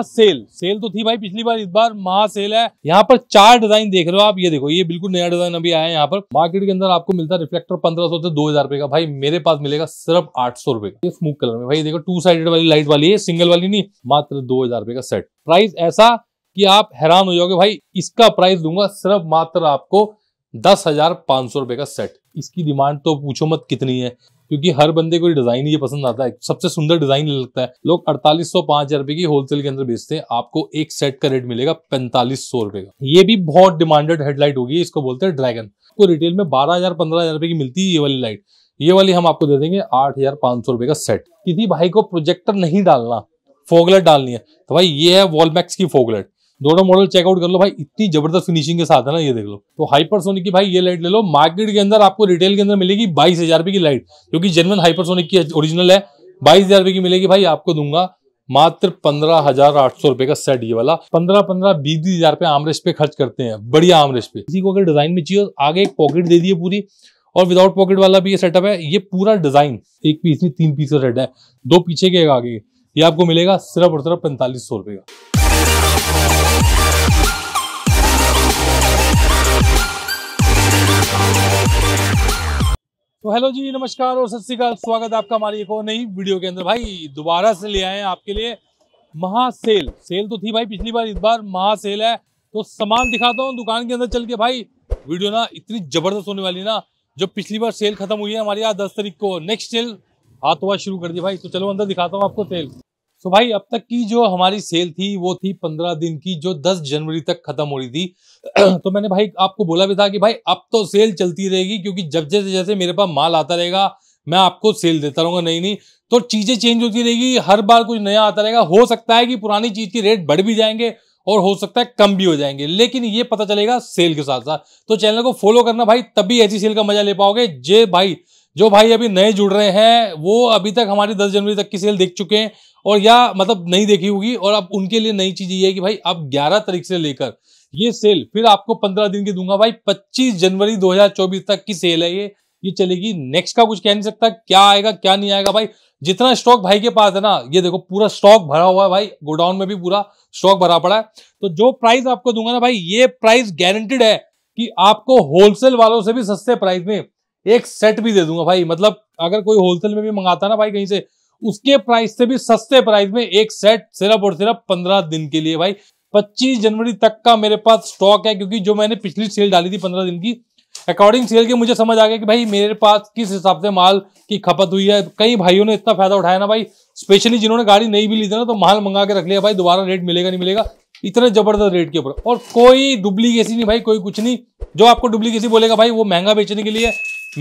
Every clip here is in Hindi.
महासेल सेल तो थी भाई पिछली बार इस बार महासेल है यहाँ पर चार डिजाइन देख रहे हो आप ये देखो ये बिल्कुल नया डिजाइन अभी आया है यहाँ पर मार्केट के अंदर आपको मिलता है रिफ्लेक्टर पंद्रह सौ से दो हजार रुपए का भाई मेरे पास मिलेगा सिर्फ आठ सौ रुपए का ये स्मूक कलर में भाई देखो टू साइडेड वाली लाइट वाली है सिंगल वाली नहीं मात्र दो हजार रुपए का सेट प्राइस ऐसा की आप हैरान हो जाओगे भाई इसका प्राइस दूंगा सिर्फ मात्र आपको दस हजार पांच सौ रुपए का सेट इसकी डिमांड तो पूछो मत कितनी है क्योंकि हर बंदे को डिजाइन ये पसंद आता है सबसे सुंदर डिजाइन लगता है लोग अड़तालीस सौ पांच हजार रुपए की होलसेल के अंदर बेचते हैं आपको एक सेट का रेट मिलेगा पैंतालीस सौ रुपए का ये भी बहुत डिमांडेड हेडलाइट होगी इसको बोलते हैं ड्रैगन आपको रिटेल में बारह हजार पंद्रह हजार रुपए की मिलती है ये वाली लाइट ये वाली हम आपको दे देंगे आठ हजार पांच सौ रुपए का सेट किसी भाई को प्रोजेक्टर नहीं डालना फोगलेट डालनी है तो भाई ये है वॉलमैक्स की फोगलेट दोनों मॉडल चेकआउट कर लो भाई इतनी जबरदस्त फिनिशिंग के साथ है ना ये देख लो तो हाइपरसोनिक की भाई ये लाइट ले लो मार्केट के अंदर आपको रिटेल के अंदर मिलेगी बाईस हजार रुपए की लाइट क्योंकि जेनवन हाइपरसोनिक की ओरिजिनल है बाईस हजार रुपए की मिलेगी भाई आपको दूंगा मात्र पंद्रह हजार आठ सौ रुपए का सेट ये वाला पंद्रह पंद्रह बीस बीस हजार रुपए आमरेज पे खर्च करते हैं बढ़िया आमरेज पे किसी को अगर डिजाइन में चाहिए आगे एक पॉकेट दे दिए पूरी और विदाउट पॉकेट वाला भी ये सेटअप है ये पूरा डिजाइन एक पीस नहीं तीन पीस का सेट है दो पीछे के एक आगे ये आपको मिलेगा सिर्फ और सिर्फ पैंतालीस सौ रुपए का तो हेलो जी नमस्कार और सत श्रीकाल स्वागत आपका हमारी एक और नई वीडियो के अंदर भाई दोबारा से ले आए हैं आपके लिए महासेल सेल तो थी भाई पिछली बार इस बार महासेल है तो सामान दिखाता हूँ दुकान के अंदर चल के भाई वीडियो ना इतनी ज़बरदस्त होने वाली ना जो पिछली बार सेल खत्म हुई है हमारी यहाँ दस तारीख को नेक्स्ट सेल हाथ शुरू कर दी भाई तो चलो अंदर दिखाता हूँ आपको सेल सो so भाई अब तक की जो हमारी सेल थी वो थी पंद्रह दिन की जो दस जनवरी तक खत्म हो रही थी तो मैंने भाई आपको बोला भी था कि भाई अब तो सेल चलती रहेगी क्योंकि जब जैसे जैसे मेरे पास माल आता रहेगा मैं आपको सेल देता रहूंगा नहीं नहीं तो चीजें चेंज होती रहेगी हर बार कुछ नया आता रहेगा हो सकता है कि पुरानी चीज की रेट बढ़ भी जाएंगे और हो सकता है कम भी हो जाएंगे लेकिन ये पता चलेगा सेल के साथ साथ तो चैनल को फॉलो करना भाई तभी ऐसी सेल का मजा ले पाओगे जे भाई जो भाई अभी नए जुड़ रहे हैं वो अभी तक हमारी 10 जनवरी तक की सेल देख चुके हैं और या मतलब नहीं देखी होगी और अब उनके लिए नई चीज ये है कि भाई अब 11 तारीख से लेकर ये सेल फिर आपको 15 दिन की दूंगा भाई 25 जनवरी 2024 तक की सेल है ये ये चलेगी नेक्स्ट का कुछ कह नहीं सकता क्या आएगा क्या नहीं आएगा भाई जितना स्टॉक भाई के पास है ना ये देखो पूरा स्टॉक भरा हुआ है भाई गोडाउन में भी पूरा स्टॉक भरा पड़ा है तो जो प्राइस आपको दूंगा ना भाई ये प्राइस गारंटेड है कि आपको होलसेल वालों से भी सस्ते प्राइस में एक सेट भी दे दूंगा भाई मतलब अगर कोई होलसेल में भी मंगाता ना भाई कहीं से उसके प्राइस से भी सस्ते प्राइस में एक सेट सिर्फ और सिर्फ पंद्रह दिन के लिए भाई पच्चीस जनवरी तक का मेरे पास स्टॉक है क्योंकि जो मैंने पिछली सेल डाली थी पंद्रह दिन की अकॉर्डिंग सेल के मुझे समझ आ गया कि भाई मेरे पास किस हिसाब से माल की खपत हुई है कई भाइयों ने इतना फायदा उठाया ना भाई स्पेशली जिन्होंने गाड़ी नहीं भी ली थी ना तो माल मंगा के रख लिया भाई दोबारा रेट मिलेगा नहीं मिलेगा इतने जबरदस्त रेट के ऊपर और कोई डुप्लीकेसी नहीं भाई कोई कुछ नहीं जो आपको डुप्लीकेसी बोलेगा भाई वो महंगा बेचने के लिए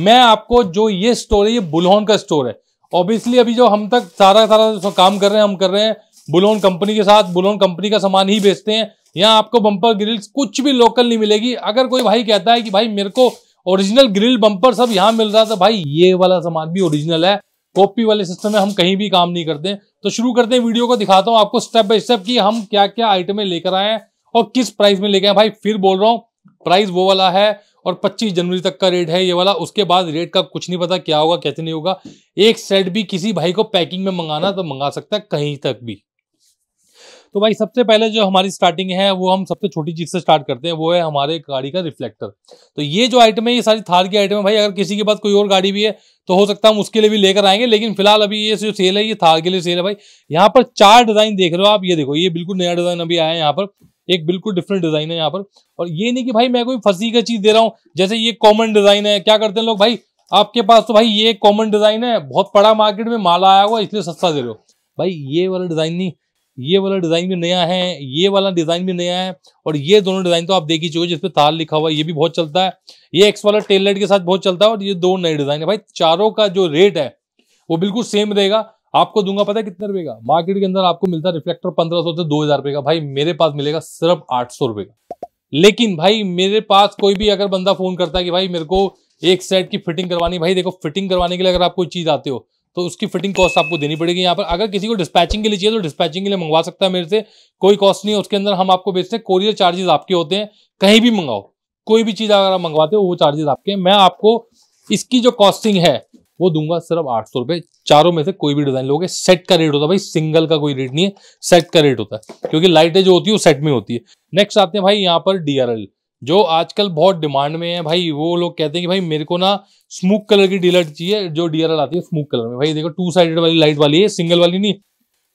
मैं आपको जो ये स्टोर है ये बुलहन का स्टोर है ऑब्वियसली अभी जो हम तक सारा सारा काम कर रहे हैं हम कर रहे हैं बुलोन कंपनी के साथ बुलोन कंपनी का सामान ही बेचते हैं यहाँ आपको बम्पर ग्रिल्स कुछ भी लोकल नहीं मिलेगी अगर कोई भाई कहता है कि भाई मेरे को ओरिजिनल ग्रिल बम्पर सब यहाँ मिल रहा था तो भाई ये वाला सामान भी ओरिजिनल है कॉपी वाले सिस्टम में हम कहीं भी काम नहीं करते तो शुरू करते हैं वीडियो को दिखाता हूँ आपको स्टेप बाय स्टेप कि हम क्या क्या आइटमें लेकर आए हैं और किस प्राइस में लेके आए भाई फिर बोल रहा हूँ प्राइस वो वाला है और 25 जनवरी तक का रेट है ये वाला उसके बाद रेट का कुछ नहीं पता क्या होगा कैसे नहीं होगा एक सेट भी किसी भाई को पैकिंग में मंगाना तो मंगा सकता है कहीं तक भी तो भाई सबसे पहले जो हमारी स्टार्टिंग है वो हम सबसे छोटी चीज से स्टार्ट करते हैं वो है हमारे गाड़ी का रिफ्लेक्टर तो ये जो आइटम है ये सारी थार की आइटम है भाई अगर किसी के पास कोई और गाड़ी भी है तो हो सकता है हम उसके लिए भी लेकर आएंगे लेकिन फिलहाल अभी ये जो सेल है ये थार के लिए सेल है भाई यहाँ पर चार डिजाइन देख रहे हो आप ये देखो ये बिल्कुल नया डिजाइन अभी आया है यहाँ पर एक बिल्कुल डिफरेंट डिजाइन है यहाँ पर और ये नहीं कि भाई मैं कोई फंसी का चीज दे रहा हूँ जैसे ये कॉमन डिजाइन है क्या करते हैं लोग भाई आपके पास तो भाई ये कॉमन डिजाइन है बहुत बड़ा मार्केट में माला आया हुआ इसलिए सस्ता दे रहे हो भाई ये वाला डिजाइन नहीं ये वाला डिजाइन भी नया है ये वाला डिजाइन भी नया है और ये दोनों डिजाइन तो आप देख ही चुके जिसपे ताल लिखा हुआ है ये भी बहुत चलता है ये एक्स वाला टेल लाइट के साथ बहुत चलता है और ये दो नए डिजाइन है भाई चारों का जो रेट है वो बिल्कुल सेम रहेगा आपको दूंगा पता है कितने रुपए का मार्केट के अंदर आपको मिलता है रिफ्लेक्टर पंद्रह सौ से दो हजार रुपए का भाई मेरे पास मिलेगा सिर्फ आठ सौ रुपए का लेकिन भाई मेरे पास कोई भी अगर बंदा फोन करता है कि भाई मेरे को एक सेट की फिटिंग करवानी भाई देखो फिटिंग करवाने के लिए अगर आप कोई चीज आते हो तो उसकी फिटिंग कॉस्ट आपको देनी पड़ेगी यहाँ पर अगर किसी को डिस्पैचिंग के लिए चाहिए तो डिस्पैचिंग के लिए मंगवा सकता है मेरे से कोई कॉस्ट नहीं है उसके अंदर हम आपको बेचते हैं कोरियर चार्जेस आपके होते हैं कहीं भी मंगाओ कोई भी चीज़ अगर आप मंगवाते हो वो चार्जेस आपके मैं आपको इसकी जो कॉस्टिंग है वो दूंगा सिर्फ आठ सौ रुपए चारों में से कोई भी डिज़ाइन लोगे सेट का रेट होता है भाई सिंगल का कोई रेट नहीं है सेट का रेट होता है क्योंकि लाइटें जो होती है वो सेट में होती है नेक्स्ट आते हैं भाई यहाँ पर डी जो आजकल बहुत डिमांड में है भाई वो लोग कहते हैं कि भाई मेरे को ना स्मूक कलर की डीलर चाहिए जो डीआरएल आती है स्मूक कलर में भाई देखो टू साइडेड वाली लाइट वाली है सिंगल वाली नहीं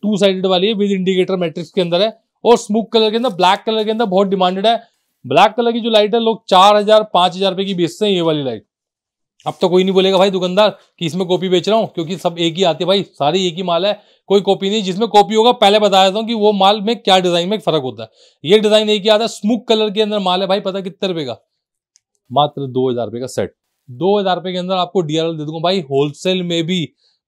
टू साइडेड वाली है विद इंडिकेटर मैट्रिक्स के अंदर है और स्मूक कलर के अंदर ब्लैक कलर के अंदर बहुत डिमांडेड है ब्लैक कलर की जो लाइट है लोग चार हजार पांच हजार रुपए की बेचते हैं ये वाली लाइट अब तो कोई नहीं बोलेगा भाई दुकानदार कि इसमें कॉपी बेच रहा हूँ क्योंकि सब एक ही आती है भाई सारी एक ही माल है कोई कॉपी नहीं जिसमें कॉपी होगा पहले बता देता हूँ कि वो माल में क्या डिजाइन में फर्क होता है ये डिजाइन एक ही आता है स्मूक कलर के अंदर माल है भाई पता कितने रुपए का मात्र दो हजार रुपये का सेट दो हजार रुपए के अंदर आपको डीआरएल दे दूंगा भाई होलसेल में भी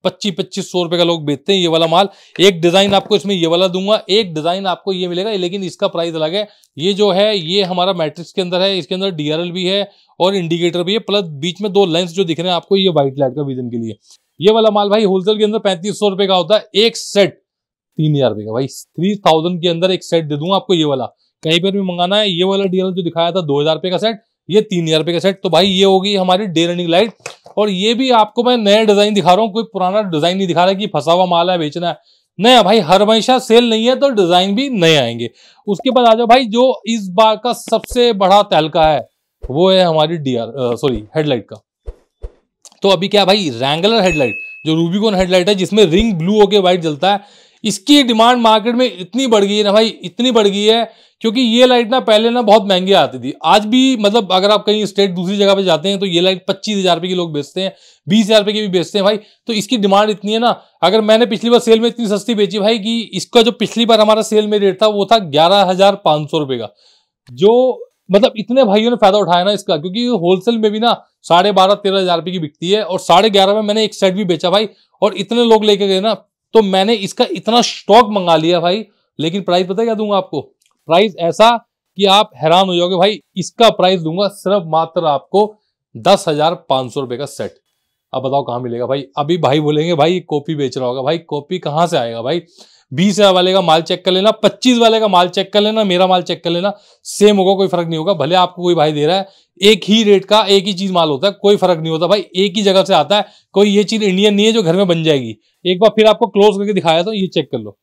पच्चीस पच्चीस सौ रुपए का लोग बेचते हैं ये वाला माल एक डिजाइन आपको इसमें ये वाला दूंगा एक डिजाइन आपको ये मिलेगा लेकिन इसका प्राइस अलग है ये जो है ये हमारा मैट्रिक्स के अंदर है इसके अंदर डीआरएल भी है और इंडिकेटर भी है प्लस बीच में दो लेंस जो दिख रहे हैं आपको ये व्हाइट लाइट का विजन के लिए ये वाला माल भाई होलसेल के अंदर पैंतीस सौ रुपए का होता है एक सेट तीन हजार रुपए का भाई थ्री थाउजेंड के अंदर एक सेट दे दूंगा आपको ये वाला कहीं पर भी मंगाना है ये वाला डीएल जो दिखाया था दो हजार रुपए का सेट ये तीन हजार रुपए का सेट तो भाई ये होगी हमारी डे रनिंग लाइट और ये भी आपको मैं नया डिजाइन दिखा रहा हूँ कोई पुराना डिजाइन नहीं दिखा रहा कि फंसा हुआ माल है बेचना है नया भाई हर हमेशा सेल नहीं है तो डिजाइन भी नए आएंगे उसके बाद आ जाओ भाई जो इस बार का सबसे बड़ा तहलका है वो है हमारी डी सॉरी हेडलाइट का तो अभी क्या भाई रेंगुलर हेडलाइट जो रूबिकोन हेडलाइट है जिसमें रिंग ब्लू होके वाइट जलता है इसकी डिमांड मार्केट में इतनी बढ़ गई है ना भाई इतनी बढ़ गई है क्योंकि ये लाइट ना पहले ना बहुत महंगी आती थी आज भी मतलब अगर आप कहीं स्टेट दूसरी जगह पे जाते हैं तो ये लाइट पच्चीस हज़ार रुपये की लोग बेचते हैं बीस हज़ार रुपये की भी बेचते हैं भाई तो इसकी डिमांड इतनी है ना अगर मैंने पिछली बार सेल में इतनी सस्ती बेची भाई कि इसका जो पिछली बार हमारा सेल में रेट था वो था ग्यारह हज़ार सौ का जो मतलब इतने भाइयों ने फायदा उठाया ना इसका क्योंकि होलसेल में भी ना साढ़े बारह तेरह हज़ार रुपये की बिकती है और साढ़े ग्यारह में मैंने एक सेट भी बेचा भाई और इतने लोग लेके गए ना तो मैंने इसका इतना स्टॉक मंगा लिया भाई लेकिन प्राइस पता क्या दूंगा आपको प्राइस ऐसा कि आप हैरान हो जाओगे भाई इसका प्राइस दूंगा सिर्फ मात्र आपको दस हजार पांच सौ रुपए का सेट अब बताओ कहां मिलेगा भाई अभी भाई बोलेंगे भाई कॉपी बेच रहा होगा भाई कॉपी कहां से आएगा भाई बीस हजार वाले का माल चेक कर लेना पच्चीस वाले का माल चेक कर लेना मेरा माल चेक कर लेना सेम होगा कोई फर्क नहीं होगा भले आपको कोई भाई दे रहा है एक ही रेट का एक ही चीज माल होता है कोई फर्क नहीं होता भाई एक ही जगह से आता है कोई ये चीज इंडियन नहीं है जो घर में बन जाएगी एक बार फिर आपको क्लोज करके दिखाया था ये चेक कर लो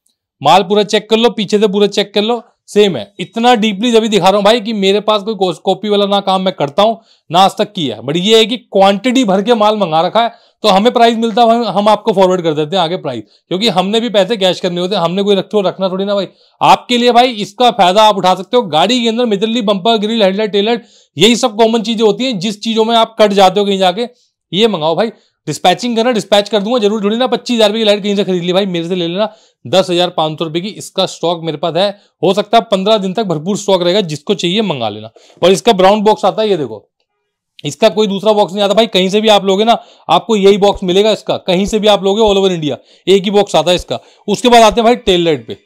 माल पूरा चेक कर लो पीछे से पूरा चेक कर लो सेम है इतना डीपली जब दिखा रहा हूं भाई कि मेरे पास कोई कॉपी वाला ना काम मैं करता हूं ना आज तक किया बट ये है कि क्वांटिटी भर के माल मंगा रखा है तो हमें प्राइस मिलता है हम आपको फॉरवर्ड कर देते हैं आगे प्राइस क्योंकि हमने भी पैसे कैश करने होते हैं हमने कोई रखते हो रखना थोड़ी ना भाई आपके लिए भाई इसका फायदा आप उठा सकते हो गाड़ी के अंदर मिदरली बंपर ग्रिल हेडलाइट टेलर यही सब कॉमन चीजें होती है जिस चीजों में आप कट जाते हो कहीं जाके ये मंगाओ भाई डिस्पैचिंग करना डिस्पैच कर दूंगा जरूर जुड़ी ना पच्चीस हजार रुपये की लाइट कहीं से खरीद ली भाई मेरे से ले लेना दस हजार पांच सौ रुपए की इसका स्टॉक मेरे पास है हो सकता है पंद्रह दिन तक भरपूर स्टॉक रहेगा जिसको चाहिए मंगा लेना और इसका ब्राउन बॉक्स आता है ये देखो इसका कोई दूसरा बॉक्स नहीं आता भाई कहीं से भी आप लोगे ना आपको यही बॉक्स मिलेगा इसका कहीं से भी आप लोगे ऑल ओवर इंडिया एक ही बॉक्स आता है इसका उसके बाद आते हैं भाई टेल लाइट पे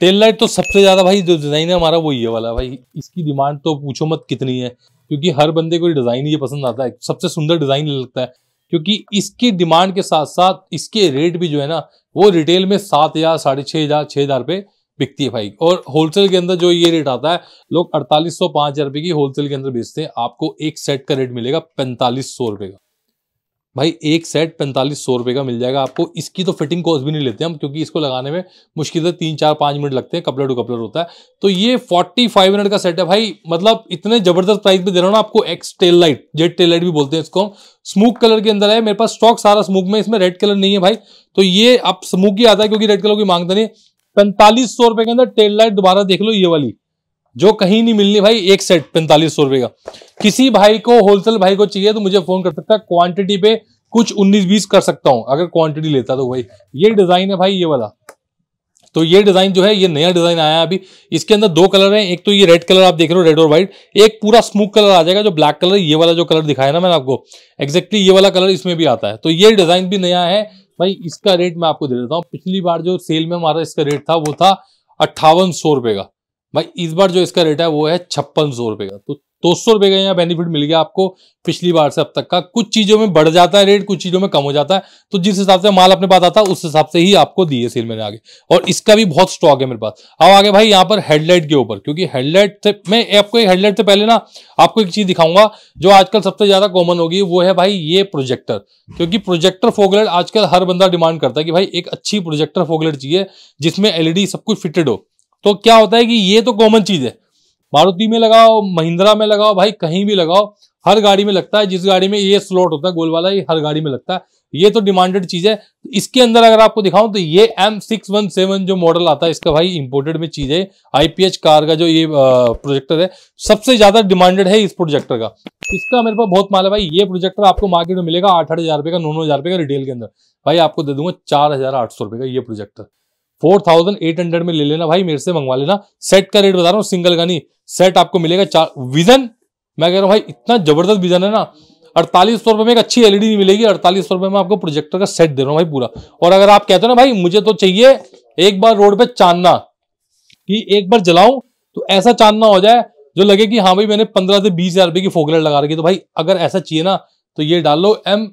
टेल लाइट तो सबसे ज्यादा भाई जो डिजाइन है हमारा वो ये वाला भाई इसकी डिमांड तो पूछो मत कितनी है क्योंकि हर बंदे को डिजाइन ये पसंद आता है सबसे सुंदर डिजाइन लगता है क्योंकि इसकी डिमांड के साथ साथ इसके रेट भी जो है ना वो रिटेल में सात हज़ार साढ़े छह हज़ार छह हज़ार रुपये बिकती है भाई और होलसेल के अंदर जो ये रेट आता है लोग अड़तालीस सौ पांच हज़ार रुपए की होलसेल के अंदर बेचते हैं आपको एक सेट का रेट मिलेगा पैंतालीस सौ रुपए का भाई एक सेट पैंतालीस सौ रुपये का मिल जाएगा आपको इसकी तो फिटिंग कॉस्ट भी नहीं लेते हम क्योंकि इसको लगाने में मुश्किल से तीन चार पाँच मिनट लगते हैं कपलर टू कपलर होता है तो ये फोर्टी फाइव मिनट का सेट है भाई मतलब इतने ज़बरदस्त प्राइस में दे रहा हूँ ना आपको X tail light Z tail light भी बोलते हैं इसको स्मूक कलर के अंदर है मेरे पास स्टॉक सारा स्मूक में इसमें रेड कलर नहीं है भाई तो ये आप स्मूक ही आता है क्योंकि रेड कलर की मांगता नहीं पैंतालीस सौ रुपये के अंदर टेल लाइट दोबारा देख लो ये वाली जो कहीं नहीं मिलनी भाई एक सेट पैंतालीस सौ रुपए का किसी भाई को होलसेल भाई को चाहिए तो मुझे फोन कर सकता है क्वांटिटी पे कुछ उन्नीस बीस कर सकता हूं अगर क्वांटिटी लेता तो भाई ये डिजाइन है भाई ये वाला तो ये डिजाइन जो है ये नया डिजाइन आया अभी इसके अंदर दो कलर है एक तो ये रेड कलर आप देख रहे हो रेड और व्हाइट एक पूरा स्मूथ कलर आ जाएगा जो ब्लैक कलर ये वाला जो कलर दिखाया ना मैंने आपको एक्जैक्टली ये वाला कलर इसमें भी आता है तो ये डिजाइन भी नया है भाई इसका रेट मैं आपको दे देता हूँ पिछली बार जो सेल में हमारा इसका रेट था वो था अट्ठावन सौ रुपए का भाई इस बार जो इसका रेट है वो है छप्पन सौ रुपये का तो दो सौ रुपये का यहाँ बेनिफिट मिल गया आपको पिछली बार से अब तक का कुछ चीज़ों में बढ़ जाता है रेट कुछ चीज़ों में कम हो जाता है तो जिस हिसाब से माल अपने पास आता है उस हिसाब से ही आपको दिए सेल मैंने आगे और इसका भी बहुत स्टॉक है मेरे पास अब आगे भाई यहाँ पर हेडलाइट के ऊपर क्योंकि हेडलाइट से मैं आपको एक हेडलाइट से पहले ना आपको एक चीज़ दिखाऊंगा जो आजकल सबसे ज़्यादा कॉमन होगी वो है भाई ये प्रोजेक्टर क्योंकि प्रोजेक्टर फोगलेट आजकल हर बंदा डिमांड करता है कि भाई एक अच्छी प्रोजेक्टर फोगलेट चाहिए जिसमें एलईडी सब कुछ फिटेड हो तो क्या होता है कि ये तो कॉमन चीज है मारुति में लगाओ महिंद्रा में लगाओ भाई कहीं भी लगाओ हर गाड़ी में लगता है जिस गाड़ी में ये स्लॉट होता है गोल वाला ये हर गाड़ी में लगता है ये तो डिमांडेड चीज है तो इसके अंदर अगर आपको दिखाऊं तो ये एम सिक्स वन सेवन जो मॉडल आता है इसका भाई इंपोर्टेड में चीज है आईपीएच कार का जो ये प्रोजेक्टर है सबसे ज्यादा डिमांडेड है इस प्रोजेक्टर का इसका मेरे पास बहुत माल है भाई ये प्रोजेक्टर आपको मार्केट में मिलेगा आठ आठ हजार का नौ नौ हजार का रिटेल के अंदर भाई आपको दे दूंगा चार हजार आठ सौ का ये projector four thousand eight hundred में ले लेना भाई मेरे से मंगवा लेना सेट का रेट बता रहा हूँ सिंगल का नहीं सेट आपको मिलेगा चार विजन मैं कह रहा हूँ भाई इतना जबरदस्त विजन है ना अड़तालीस सौ रुपए में एक अच्छी एलईडी नहीं मिलेगी अड़तालीस सौ रुपए में आपको प्रोजेक्टर का सेट दे रहा हूँ भाई पूरा और अगर आप कहते हो ना भाई मुझे तो चाहिए एक बार रोड पे चांदना कि एक बार जलाऊं तो ऐसा चांदना हो जाए जो लगे कि हाँ भाई मैंने पंद्रह से बीस हजार रुपए की फोकलर लगा रखी तो भाई अगर ऐसा चाहिए ना तो ये डाल लो एम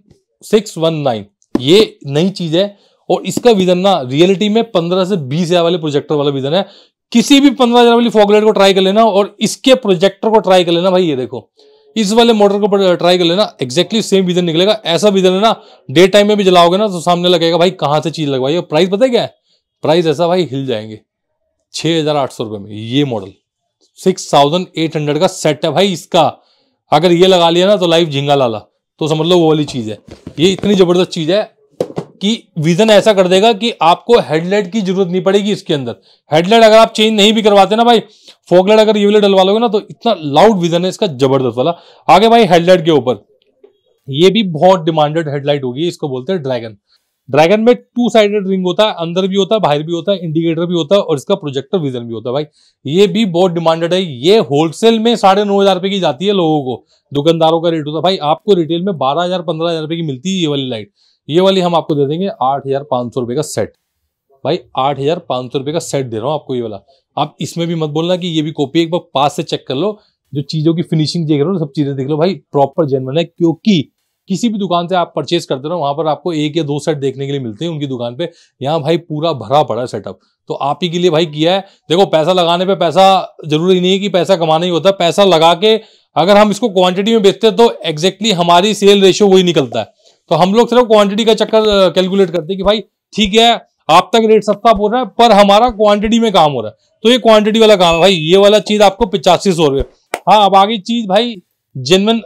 सिक्स वन नाइन ये नई चीज है और इसका विजन ना रियलिटी में पंद्रह से बीस हजार वाले प्रोजेक्टर वाला विजन है किसी भी पंद्रह हजार वाली फॉगलाइट को ट्राई कर लेना और इसके प्रोजेक्टर को ट्राई कर लेना भाई ये देखो इस वाले मोटर को ट्राई कर लेना एक्जैक्टली सेम विजन निकलेगा ऐसा विजन है ना डे टाइम में भी जलाओगे ना तो सामने लगेगा भाई कहां से चीज लगवाई और प्राइस पता क्या है प्राइस ऐसा भाई हिल जाएंगे छह हजार आठ सौ रुपए में ये model six thousand eight hundred का सेट है भाई इसका अगर ये लगा लिया ना तो लाइफ झिंगा लाला तो समझ लो वो वाली चीज़ है ये इतनी ज़बरदस्त चीज़ है कि विजन ऐसा कर देगा कि आपको हेडलाइट की जरूरत नहीं पड़ेगी इसके अंदर हेडलाइट अगर आप चेंज नहीं भी करवाते ना भाई फोकलाइट अगर ये वाले डलवा लोगे ना तो इतना लाउड विजन है इसका जबरदस्त वाला आगे भाई हेडलाइट के ऊपर ये भी बहुत डिमांडेड हेडलाइट होगी इसको बोलते हैं ड्रैगन ड्रैगन में टू साइडेड रिंग होता है अंदर भी होता है बाहर भी होता है इंडिकेटर भी होता है और इसका प्रोजेक्टर विजन भी होता है भाई ये भी बहुत डिमांडेड है ये होलसेल में साढ़े नौ हजार रुपए की जाती है लोगों को दुकानदारों का रेट होता है भाई आपको रिटेल में बारह हजार पंद्रह हजार रुपए की मिलती है ये वाली लाइट ये वाली हम आपको दे देंगे आठ हजार पाँच सौ रुपये का सेट भाई आठ हजार पाँच सौ रुपये का सेट दे रहा हूँ आपको ये वाला आप इसमें भी मत बोलना कि ये भी कॉपी एक बार पास से चेक कर लो जो चीज़ों की फिनिशिंग देख रहे हो सब चीज़ें देख लो भाई प्रॉपर जेनवन है क्योंकि किसी भी दुकान से आप परचेज करते रहो वहाँ पर आपको एक या दो सेट देखने के लिए मिलते हैं उनकी दुकान पे यहाँ भाई पूरा भरा पड़ा सेटअप तो आप ही के लिए भाई किया है देखो पैसा लगाने पे पैसा जरूरी नहीं है कि पैसा कमाना ही होता है पैसा लगा के अगर हम इसको क्वांटिटी में बेचते हैं तो एग्जैक्टली हमारी सेल रेशियो वही निकलता है तो हम लोग सिर्फ क्वांटिटी का चक्कर कैलकुलेट करते हैं कि भाई ठीक है आप तक रेट सस्ता बोल रहा है पर हमारा क्वांटिटी में काम हो रहा है तो ये क्वांटिटी वाला काम है भाई ये वाला चीज आपको पिचासी सौ रुपये हाँ अब आगे चीज भाई जेनवन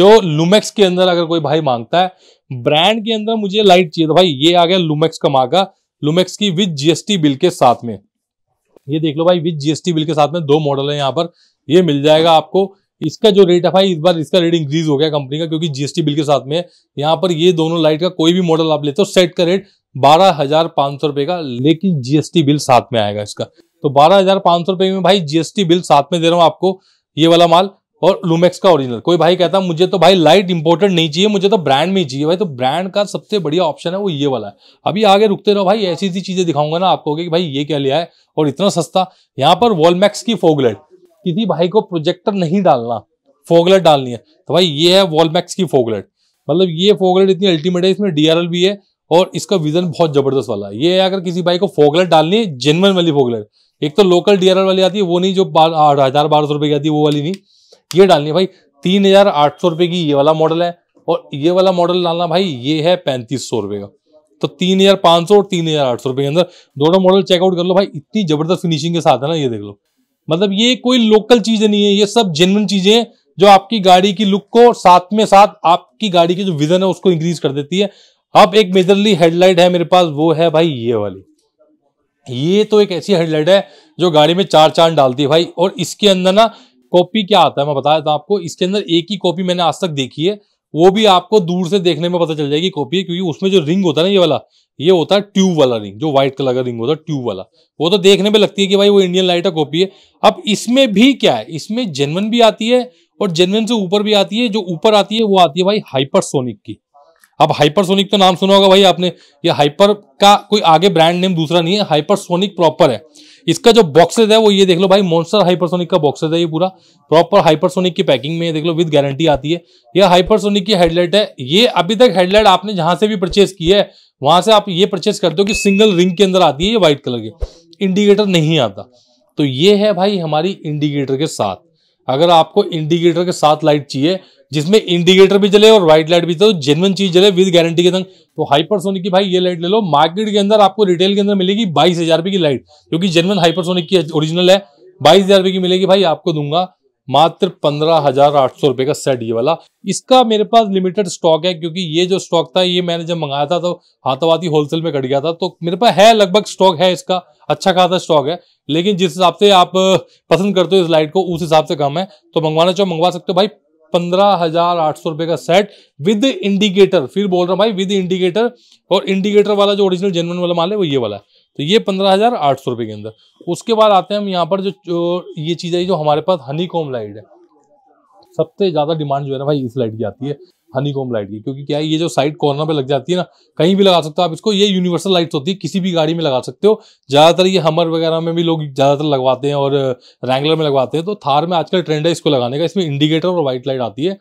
जो लुमेक्स के अंदर अगर कोई भाई मांगता है ब्रांड के अंदर मुझे लाइट चाहिए तो भाई ये आ गया लुमेक्स का मांगा लुमेक्स की विद जीएसटी बिल के साथ में ये देख लो भाई विद जीएसटी बिल के साथ में दो मॉडल है यहाँ पर ये मिल जाएगा आपको इसका जो रेट है भाई इस बार इसका रेट इंक्रीज हो गया कंपनी का क्योंकि जीएसटी बिल के साथ में यहाँ पर ये दोनों लाइट का कोई भी मॉडल आप लेते हो सेट का रेट बारह हजार पांच सौ रुपए का लेकिन जीएसटी बिल साथ में आएगा इसका तो बारह हजार पांच सौ रुपए में भाई जीएसटी बिल साथ में दे रहा हूँ आपको ये वाला माल और लुमेक्स का ओरिजिनल कोई भाई कहता मुझे तो भाई लाइट इंपोर्टेड नहीं चाहिए मुझे तो ब्रांड में ही चाहिए भाई तो ब्रांड का सबसे बढ़िया ऑप्शन है वो ये वाला है अभी आगे रुकते रहो भाई ऐसी ऐसी चीजें दिखाऊंगा ना आपको कि भाई ये क्या लिया है और इतना सस्ता यहाँ पर वॉलमैक्स की फोगलेट किसी भाई को प्रोजेक्टर नहीं डालना फोगलेट डालनी है तो भाई ये है वॉलमैक्स की फोगलेट मतलब ये फोगलेट इतनी अल्टीमेट है इसमें डीआरएल भी है और इसका विजन बहुत जबरदस्त वाला है ये है अगर किसी भाई को फोगलेट डालनी है जेनवन वाली फोगलेट एक तो लोकल डीआरएल वाली आती है वो नहीं जो हजार बारह सौ रुपए की आती है वो वाली नहीं ये डालनी है भाई तीन हजार आठ सौ रुपए की ये वाला मॉडल है और ये वाला मॉडल डालना भाई ये है पैंतीस सौ रुपए का तो तीन हजार पांच सौ और तीन हजार आठ सौ रुपए के अंदर दोनों मॉडल चेकआउट कर लो भाई इतनी जबरदस्त फिनिशिंग के साथ है ना ये देख लो मतलब ये कोई लोकल चीजें नहीं है ये सब जेनवन चीजें जो आपकी गाड़ी की लुक को साथ में साथ आपकी गाड़ी की जो विजन है उसको इंक्रीज कर देती है अब एक मेजरली हेडलाइट है मेरे पास वो है भाई ये वाली ये तो एक ऐसी हेडलाइट है जो गाड़ी में चार चांद डालती है भाई और इसके अंदर ना कॉपी क्या आता है मैं बता देता आपको इसके अंदर एक ही कॉपी मैंने आज तक देखी है वो भी आपको दूर से देखने में पता चल जाएगी कॉपी है क्योंकि उसमें जो रिंग होता है ना ये वाला ये होता है ट्यूब वाला रिंग जो व्हाइट कलर का रिंग होता है ट्यूब वाला वो तो देखने पे लगती है कि भाई वो इंडियन लाइट का कॉपी है अब इसमें भी क्या है इसमें जेनवन भी आती है और जेनवन से ऊपर भी आती है जो ऊपर आती है वो आती है भाई हाइपरसोनिक की अब हाइपरसोनिक तो नाम सुना होगा भाई आपने ये हाइपर का कोई आगे ब्रांड नेम दूसरा नहीं है हाइपरसोनिक प्रॉपर है इसका जो बॉक्सेज है वो ये देख लो भाई मॉन्स्टर हाइपरसोनिक का बॉक्सेज है ये पूरा प्रॉपर हाइपरसोनिक की पैकिंग में देख लो विद गारंटी आती है यह हाइपरसोनिक की हेडलाइट है ये अभी तक हेडलाइट आपने जहां से भी परचेज की है वहां से आप ये परचेज करते हो कि सिंगल रिंग के अंदर आती है ये व्हाइट कलर की इंडिकेटर नहीं आता तो ये है भाई हमारी इंडिकेटर के साथ अगर आपको इंडिकेटर के साथ लाइट चाहिए जिसमें इंडिकेटर भी जले और व्हाइट लाइट भी जले तो जेनवन चीज जले विद गारंटी के संग तो हाइपरसोनिक की भाई ये लाइट ले लो मार्केट के अंदर आपको रिटेल के अंदर मिलेगी बाईस हजार रुपये की लाइट क्योंकि जेनवन हाइपरसोनिक की ओरिजिनल है बाईस हजार रुपए की मिलेगी भाई आपको दूंगा मात्र पंद्रह हजार आठ सौ रुपए का सेट ये वाला इसका मेरे पास लिमिटेड स्टॉक है क्योंकि ये जो स्टॉक था ये मैंने जब मंगाया था तो हाथावादी होलसेल में कट गया था तो मेरे पास है लगभग स्टॉक है इसका अच्छा खासा स्टॉक है लेकिन जिस हिसाब से आप पसंद करते हो इस लाइट को उस हिसाब से कम है तो मंगवाना चाहो मंगवा सकते हो भाई पंद्रह हजार आठ सौ रुपए का सेट विद इंडिकेटर फिर बोल रहा हूँ भाई विद इंडिकेटर और इंडिकेटर वाला जो ओरिजिनल जेनवन वाला माल है वो ये वाला है तो ये पंद्रह हज़ार आठ सौ रुपए के अंदर उसके बाद आते हैं हम यहाँ पर जो, जो ये चीज़ आई जो हमारे पास हनी कॉम लाइट है सबसे ज़्यादा डिमांड जो है ना भाई इस लाइट की आती है हनी कॉम लाइट की क्योंकि क्या है ये जो साइड कॉर्नर पे लग जाती है ना कहीं भी लगा सकते हो आप इसको ये यूनिवर्सल लाइट होती है किसी भी गाड़ी में लगा सकते हो ज़्यादातर ये हमर वगैरह में भी लोग ज़्यादातर लगवाते हैं और रैंगलर में लगवाते हैं तो थार में आजकल ट्रेंड है इसको लगाने का इसमें इंडिकेटर और वाइट लाइट आती है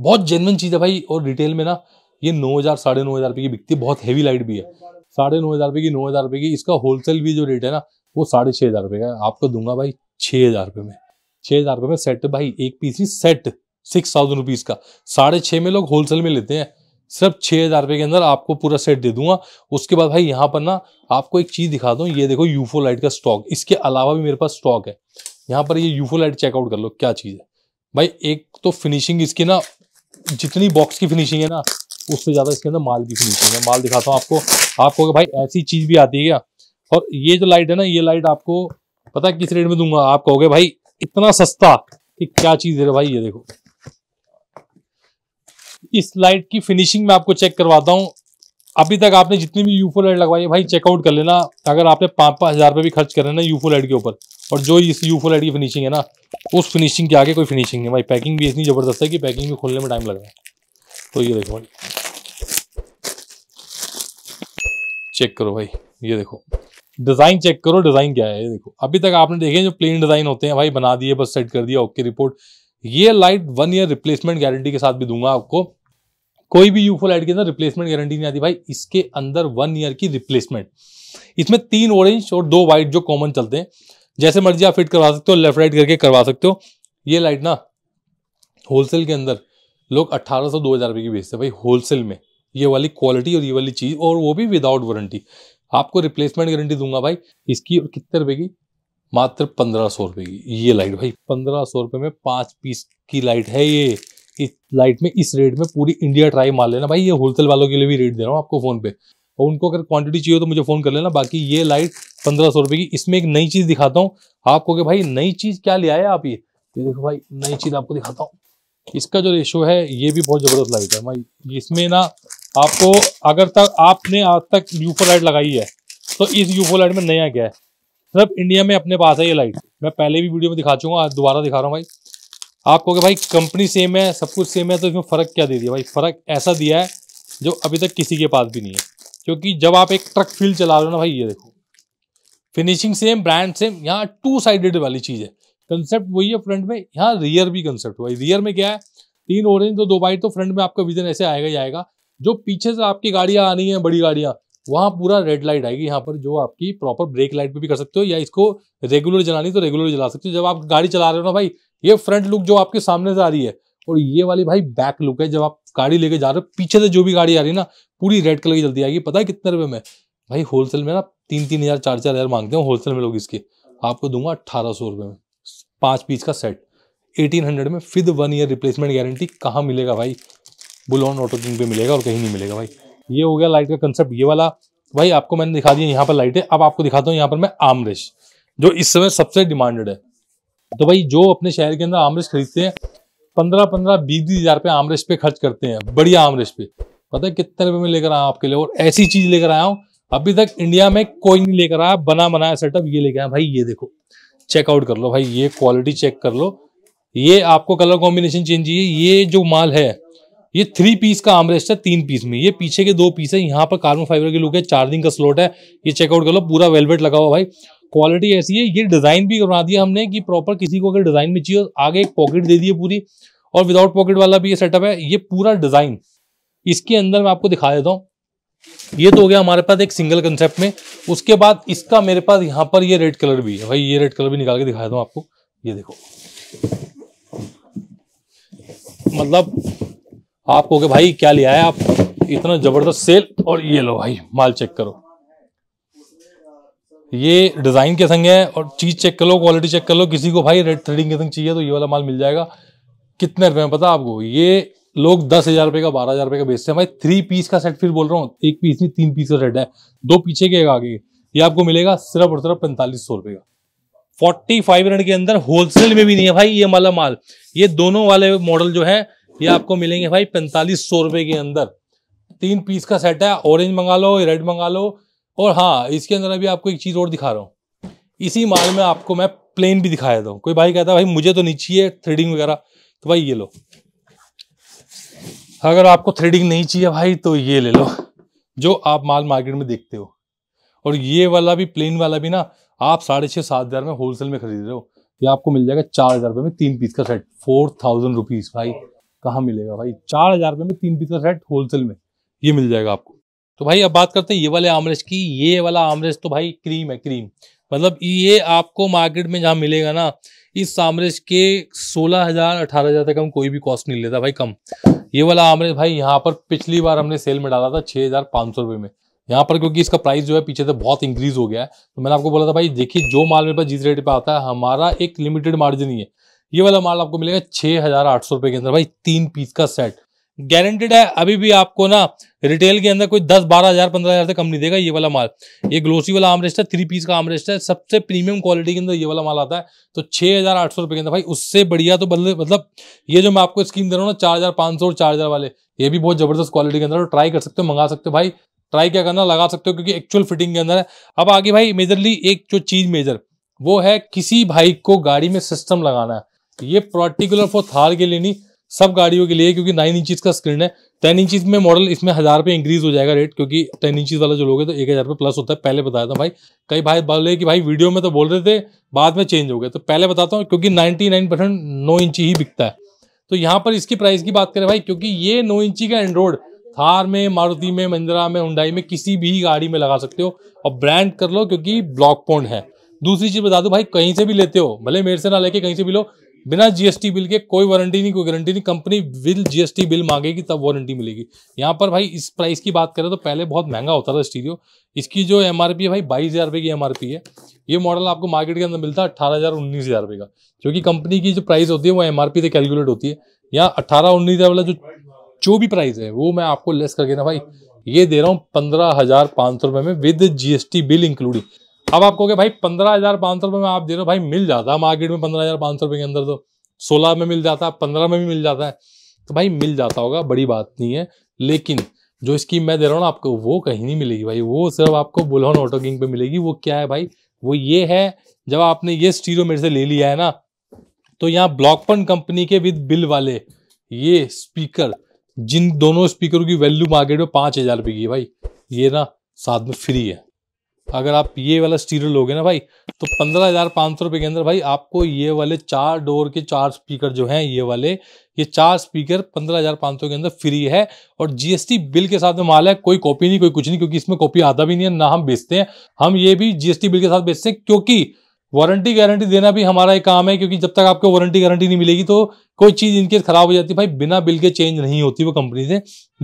बहुत जेनवन चीज़ है भाई और डिटेल में ना ये नौ हज़ार साढ़े नौ हज़ार रुपये की बिकती है बहुत हैवी लाइट भी है साढ़े नौ हज़ार रुपये की नौ हज़ार रुपये की इसका होलसेल भी जो रेट है ना वो साढ़े छः हज़ार रुपये का आपको दूंगा भाई छः हज़ार रुपये में छः हज़ार रुपये में सेट भाई एक पीस ही सेट सिक्स थाउजेंड रुपीज़ का साढ़े छः में लोग होलसेल में लेते हैं सिर्फ छः हज़ार रुपये के अंदर आपको पूरा सेट दे दूंगा उसके बाद भाई यहाँ पर ना आपको एक चीज़ दिखा दूँ ये देखो यूफो लाइट का स्टॉक इसके अलावा भी मेरे पास स्टॉक है यहाँ पर ये यूफो लाइट चेकआउट कर लो क्या चीज़ है भाई एक तो फिनिशिंग इसकी ना जितनी बॉक्स की फिनिशिंग है ना उससे ज़्यादा इसके अंदर माल भी फिनिशिंग है माल दिखाता हूँ आपको आपको भाई ऐसी चीज़ भी आती है क्या और ये जो लाइट है ना ये लाइट आपको पता है किस रेट में दूंगा आप कहोगे भाई इतना सस्ता कि क्या चीज़ है भाई ये देखो इस लाइट की फिनिशिंग मैं आपको चेक करवाता हूँ अभी तक आपने जितनी भी यूफो लाइट लगवाई है भाई चेकआउट कर लेना अगर आपने पाँच पाँच हज़ार रुपये भी खर्च कर ना यूफो लाइट के ऊपर और जो इस यूफो लाइट की फिनिशिंग है ना उस फिनिशिंग के आगे कोई फिनिशिंग है भाई पैकिंग भी इतनी ज़बरदस्त है कि पैकिंग भी खोलने में टाइम लग रहा है तो ये देखो भाई चेक करो भाई ये देखो डिज़ाइन चेक करो डिज़ाइन क्या है ये देखो अभी तक आपने देखे जो प्लेन डिज़ाइन होते हैं भाई बना दिए बस सेट कर दिया ओके रिपोर्ट ये light one year replacement guarantee के साथ भी दूंगा आपको कोई भी यूफो लाइट के अंदर रिप्लेसमेंट गारंटी नहीं आती भाई इसके अंदर वन ईयर की रिप्लेसमेंट इसमें तीन ऑरेंज और दो व्हाइट जो कॉमन चलते हैं जैसे मर्जी आप फिट करवा सकते हो लेफ्ट राइट करके करवा सकते हो ये लाइट ना होलसेल के अंदर लोग 1800 सौ दो हज़ार रुपये की बेचते हैं भाई होलसेल में ये वाली क्वालिटी और ये वाली चीज़ और वो भी विदाउट वारंटी आपको रिप्लेसमेंट गारंटी दूंगा भाई इसकी कितने रुपये की मात्र पंद्रह सौ रुपये की ये लाइट भाई पंद्रह सौ रुपये में पाँच पीस की लाइट है ये इस लाइट में इस रेट में पूरी इंडिया ट्राई मार लेना भाई ये होलसेल वालों के लिए भी रेट दे रहा हूँ आपको फ़ोन पे और उनको अगर क्वांटिटी चाहिए तो मुझे फ़ोन कर लेना बाकी ये लाइट पंद्रह सौ रुपये की इसमें एक नई चीज़ दिखाता हूँ आपको कि भाई नई चीज़ क्या ले आया आप ये देखो भाई नई चीज़ आपको दिखाता हूँ इसका जो रेशो है ये भी बहुत ज़बरदस्त लाइट है भाई इसमें ना आपको अगर तक आपने आज तक यूफो लाइट लगाई है तो इस यूफो लाइट में नया क्या है सिर्फ मतलब इंडिया में अपने पास है ये लाइट मैं पहले भी वीडियो में दिखा चुका आज दोबारा दिखा रहा हूँ भाई आपको भाई कंपनी सेम है सब कुछ सेम है तो इसमें फ़र्क क्या दे दिया भाई फ़र्क ऐसा दिया है जो अभी तक किसी के पास भी नहीं है क्योंकि जब आप एक ट्रक फील्ड चला रहे हो ना भाई ये देखो फिनिशिंग सेम ब्रांड सेम यहाँ टू साइडेड वाली चीज़ है कंसेप्ट वही है फ्रंट में यहाँ रियर भी कंसेप्ट हुआ रियर में क्या है तीन ऑरेंज तो दो बाइट तो फ्रंट में आपका विजन ऐसे आएगा ही आएगा जो पीछे से आपकी गाड़ियाँ आनी है बड़ी गाड़ियाँ वहाँ पूरा रेड लाइट आएगी यहाँ पर जो आपकी प्रॉपर ब्रेक लाइट पे भी कर सकते हो या इसको रेगुलर जलानी तो रेगुलर जला सकते हो जब आप गाड़ी चला रहे हो ना भाई ये फ्रंट लुक जो आपके सामने से आ रही है और ये वाली भाई बैक लुक है जब आप गाड़ी लेके जा रहे हो पीछे से जो भी गाड़ी आ रही है ना पूरी रेड कलर की जल्दी आएगी पता है कितने रुपये में भाई होलसेल में ना तीन तीन हज़ार चार चार हज़ार मांगते हैं होलसेल में लोग इसके आपको दूंगा अट्ठारह सौ रुपए में पाँच पीस का सेट 1800 में with one year replacement guarantee कहाँ मिलेगा भाई बुलॉन ऑटो किंग पे मिलेगा और कहीं नहीं मिलेगा भाई ये हो गया लाइट का कंसेप्ट ये वाला भाई आपको मैंने दिखा दिया यहाँ पर लाइट है अब आपको दिखाता हूँ यहाँ पर मैं आमरेश जो इस समय सबसे डिमांडेड है तो भाई जो अपने शहर के अंदर आमरेश खरीदते हैं पंद्रह पंद्रह बीस बीस हजार रुपये आमरेश पे खर्च करते हैं बढ़िया आमरेश पे पता है कितने रुपये में लेकर आया आपके लिए और ऐसी चीज लेकर आया हूँ अभी तक इंडिया में कोई नहीं लेकर आया बना बनाया सेटअप ये लेकर आया भाई ये देखो चेकआउट कर लो भाई ये क्वालिटी चेक कर लो ये आपको कलर कॉम्बिनेशन चेंज चाहिए ये जो माल है ये थ्री पीस का आमरेस्ट है तीन पीस में ये पीछे के दो पीस है यहाँ पर कार्बन फाइबर के लुक है चार्जिंग का स्लॉट है ये चेकआउट कर लो पूरा वेलवेट लगा हुआ भाई क्वालिटी ऐसी है ये डिज़ाइन भी करवा दिया हमने कि प्रॉपर किसी को अगर डिज़ाइन में चाहिए आगे एक पॉकेट दे दिए पूरी और विदाउट पॉकेट वाला भी ये सेटअप है ये पूरा डिज़ाइन इसके अंदर मैं आपको दिखा देता हूँ ये तो हो गया हमारे पास एक सिंगल कंसेप्ट में उसके बाद इसका मेरे पास यहाँ पर ये रेड कलर भी है भाई ये रेड कलर भी निकाल के दिखा दूँ आपको ये देखो मतलब आप कहोगे भाई क्या लिया है आप इतना जबरदस्त सेल और ये लो भाई माल चेक करो ये डिज़ाइन के संग है और चीज़ चेक कर लो क्वालिटी चेक कर लो किसी को भाई रेड थ्रेडिंग के संग चाहिए तो ये वाला माल मिल जाएगा कितने रुपए में पता आपको ये लोग दस हजार रुपए का बारह हजार रुपए का बेचते हैं भाई थ्री पीस का सेट फिर बोल रहा हूँ एक पीस नहीं तीन पीस का सेट है दो पीछे के एक आगे ये आपको मिलेगा सिर्फ और सिर्फ पैंतालीस सौ रुपए का फोर्टी फाइव के अंदर होलसेल में भी नहीं है भाई ये माला माल ये दोनों वाले मॉडल जो है ये आपको मिलेंगे भाई पैंतालीस सौ रुपए के अंदर तीन पीस का सेट है ऑरेंज मंगा लो रेड मंगा लो और हाँ इसके अंदर अभी आपको एक चीज़ और दिखा रहा हूँ इसी माल में आपको मैं प्लेन भी दिखाया था कोई भाई कहता है भाई मुझे तो नीचे थ्रेडिंग वगैरह तो भाई ये लो अगर आपको थ्रेडिंग नहीं चाहिए भाई तो ये ले लो जो आप माल मार्केट में देखते हो और ये वाला भी प्लेन वाला भी ना आप साढ़े छः सात हज़ार में होलसेल में खरीद रहे हो तो ये आपको मिल जाएगा चार हज़ार रुपये में तीन पीस का सेट फोर थाउजेंड रुपीज़ भाई कहाँ मिलेगा भाई चार हज़ार रुपये में तीन पीस का सेट होलसेल में ये मिल जाएगा आपको तो भाई अब बात करते हैं ये वाले आमरेस की ये वाला आमरेस तो भाई क्रीम है क्रीम मतलब ये आपको मार्केट में जहाँ मिलेगा ना इस आमरेज के सोलह हजार अठारह हजार तक हम कोई भी कॉस्ट नहीं लेता भाई कम ये वाला आमरेज भाई यहाँ पर पिछली बार हमने सेल में डाला था छह हजार पांच सौ रुपए में यहाँ पर क्योंकि इसका प्राइस जो है पीछे से बहुत इंक्रीज हो गया है तो मैंने आपको बोला था भाई देखिए जो माल मेरे पास जिस रेट पे आता है हमारा एक लिमिटेड मार्जिन ही है ये वाला माल आपको मिलेगा छः हजार आठ सौ रुपए के अंदर भाई तीन पीस का सेट गारंटेड है अभी भी आपको ना रिटेल के अंदर कोई दस बारह हजार पंद्रह हजार तक कम नहीं देगा ये वाला माल ये ग्लोसी वाला आमरेस्ट है थ्री पीस का आमरेस्ट है सबसे प्रीमियम क्वालिटी के अंदर ये वाला माल आता है तो छह हज़ार आठ सौ रुपए के अंदर भाई उससे बढ़िया तो बदले मतलब ये जो मैं आपको स्कीम दे रहा हूँ ना चार हज़ार पांच सौ और चार हज़ार वाले ये भी बहुत ज़बरदस्त क्वालिटी के अंदर ट्राई कर सकते हो मंगा सकते हो भाई ट्राई क्या करना लगा सकते हो क्योंकि एक्चुअल फिटिंग के अंदर है अब आगे भाई मेजरली एक जो चीज़ मेजर वो है किसी भाई को गाड़ी में सिस्टम लगाना है ये पर्टिकुलर फॉर थार के लिए नहीं सब गाड़ियों के लिए क्योंकि नाइन इंचज़ का स्क्रीन है टेन इंचज़ में मॉडल इसमें हज़ार रुपये इंक्रीज़ हो जाएगा रेट क्योंकि टेन इंचज़ वाला जो लोगे तो एक हज़ार रुपये प्लस होता है पहले बताया था भाई कई भाई बोल रहे कि भाई वीडियो में तो बोल रहे थे बाद में चेंज हो गए तो पहले बताता हूँ क्योंकि नाइन्टी नाइन परसेंट नौ इंची ही बिकता है तो यहाँ पर इसकी प्राइस की बात करें भाई क्योंकि ये नौ इंची का एंड्रॉयड थार में मारुति में महिंद्रा में हुडाई में किसी भी गाड़ी में लगा सकते हो और ब्रांड कर लो क्योंकि ब्लॉक पॉइंट है दूसरी चीज़ बता दो भाई कहीं से भी लेते हो भले मेरे से ना लेके कहीं से भी लो बिना जीएसटी बिल के कोई वारंटी नहीं कोई गारंटी नहीं कंपनी विल जीएसटी बिल मांगेगी तब वारंटी मिलेगी यहाँ पर भाई इस प्राइस की बात करें तो पहले बहुत महंगा होता था स्टीरियो इसकी जो एम है भाई बाईस हज़ार की एम है ये मॉडल आपको मार्केट के अंदर मिलता है अठारह हज़ार उन्नीस हज़ार रुपये का क्योंकि कंपनी की जो प्राइस होती है वो एम आर से कैलकुलेट होती है यहाँ अट्ठारह उन्नीस हज़ार वाला जो जो भी प्राइस है वो मैं आपको लेस करके ना भाई ये दे रहा हूँ पंद्रह हज़ार पाँच सौ रुपये में विद जीएसटी बिल इंक्लूडिंग अब आप कहोगे भाई पंद्रह हजार पाँच सौ रुपए में आप दे रहे हो भाई मिल जाता है मार्केट में पंद्रह हजार पांच सौ रुपए के अंदर तो सोलह में मिल जाता है पंद्रह में भी मिल जाता है तो भाई मिल जाता होगा बड़ी बात नहीं है लेकिन जो स्कीम मैं दे रहा हूँ ना आपको वो कहीं नहीं मिलेगी भाई वो सिर्फ आपको बुलहन ऑटो किंग पे मिलेगी वो क्या है भाई वो ये है जब आपने ये स्टीरो मेरे से ले लिया है ना तो यहाँ ब्लॉकपन कंपनी के विद बिल वाले ये स्पीकर जिन दोनों स्पीकरों की वैल्यू मार्केट में पाँच हज़ार रुपये की भाई ये ना साथ में फ्री है अगर आप ये वाला स्टीरियो लोगे ना भाई तो पंद्रह हजार पाँच सौ रुपये के अंदर भाई आपको ये वाले चार डोर के चार स्पीकर जो हैं ये वाले ये चार स्पीकर पंद्रह हजार पाँच सौ के अंदर फ्री है और जीएसटी बिल के साथ में माल है कोई कॉपी नहीं कोई कुछ नहीं क्योंकि इसमें कॉपी आता भी नहीं है ना हम बेचते हैं हम ये भी जीएसटी बिल के साथ बेचते हैं क्योंकि वारंटी गारंटी देना भी हमारा एक काम है क्योंकि जब तक आपको वारंटी गारंटी नहीं मिलेगी तो कोई चीज़ इनके खराब हो जाती है भाई बिना बिल के चेंज नहीं होती वो कंपनी से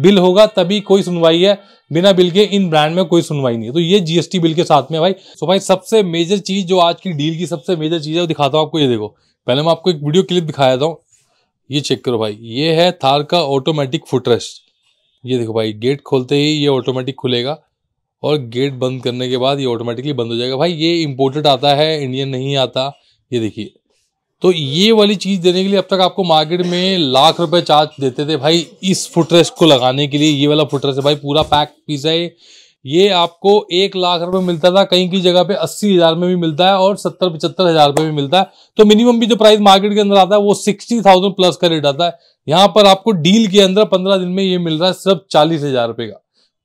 बिल होगा तभी कोई सुनवाई है बिना बिल के इन ब्रांड में कोई सुनवाई नहीं है तो ये जीएसटी बिल के साथ में भाई सो तो भाई सबसे मेजर चीज़ जो आज की डील की सबसे मेजर चीज़ है वो दिखाता हूँ आपको ये देखो पहले मैं आपको एक वीडियो क्लिप दिखाया था ये चेक करो भाई ये है थार का ऑटोमेटिक फुटरेस्ट ये देखो भाई गेट खोलते ही ये ऑटोमेटिक खुलेगा और गेट बंद करने के बाद ये ऑटोमेटिकली बंद हो जाएगा भाई ये इम्पोर्टेड आता है इंडियन नहीं आता ये देखिए तो ये वाली चीज़ देने के लिए अब तक आपको मार्केट में लाख रुपए चार्ज देते थे भाई इस फुटरेस्ट को लगाने के लिए ये वाला फुटरेस्ट है भाई पूरा पैक पीस है ये आपको एक लाख रुपए मिलता था कहीं की जगह पे अस्सी हज़ार में भी मिलता है और सत्तर पचहत्तर हज़ार रुपये भी मिलता है तो मिनिमम भी जो प्राइस मार्केट के अंदर आता है वो सिक्सटी थाउजेंड प्लस का रेट आता है यहाँ पर आपको डील के अंदर पंद्रह दिन में ये मिल रहा है सिर्फ चालीस हज़ार रुपये का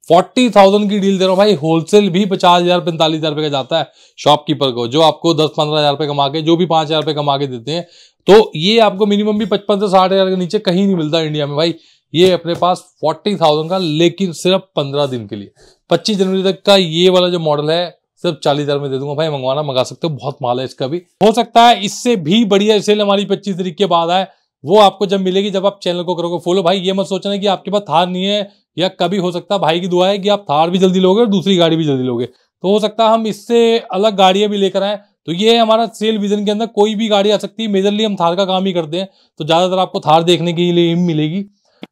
फोर्टी थाउजेंड की डील दे रहा हूँ भाई होलसेल भी पचास हजार पैंतालीस हजार रुपये का जाता है शॉपकीपर को जो आपको दस पंद्रह हजार रुपये कमा के जो भी पाँच हजार रुपये कमा के देते हैं तो ये आपको मिनिमम भी पचपन से साठ हजार के नीचे कहीं नहीं मिलता इंडिया में भाई ये अपने पास फोर्टी थाउजेंड का लेकिन सिर्फ पंद्रह दिन के लिए पच्चीस जनवरी तक का ये वाला जो मॉडल है सिर्फ चालीस हजार में दे दूंगा भाई मंगवाना मंगा सकते हो बहुत माल है इसका भी हो सकता है इससे भी बढ़िया सेल हमारी पच्चीस तरीके के बाद आए वो आपको जब मिलेगी जब आप चैनल को करोगे फॉलो भाई ये मत सोचना कि आपके पास थार नहीं है या कभी हो सकता भाई की दुआ है कि आप थार भी जल्दी लोगे और दूसरी गाड़ी भी जल्दी लोगे तो हो सकता है हम इससे अलग गाड़ियां भी लेकर आए तो ये है हमारा सेल विजन के अंदर कोई भी गाड़ी आ सकती है मेजरली हम थार का काम ही करते हैं तो ज़्यादातर आपको थार देखने के लिए मिलेगी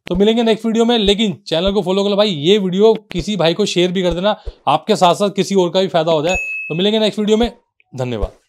तो मिलेंगे नेक्स्ट वीडियो में लेकिन चैनल को फॉलो कर लो भाई ये वीडियो किसी भाई को शेयर भी कर देना आपके साथ साथ किसी और का भी फायदा हो जाए तो मिलेंगे नेक्स्ट वीडियो में धन्यवाद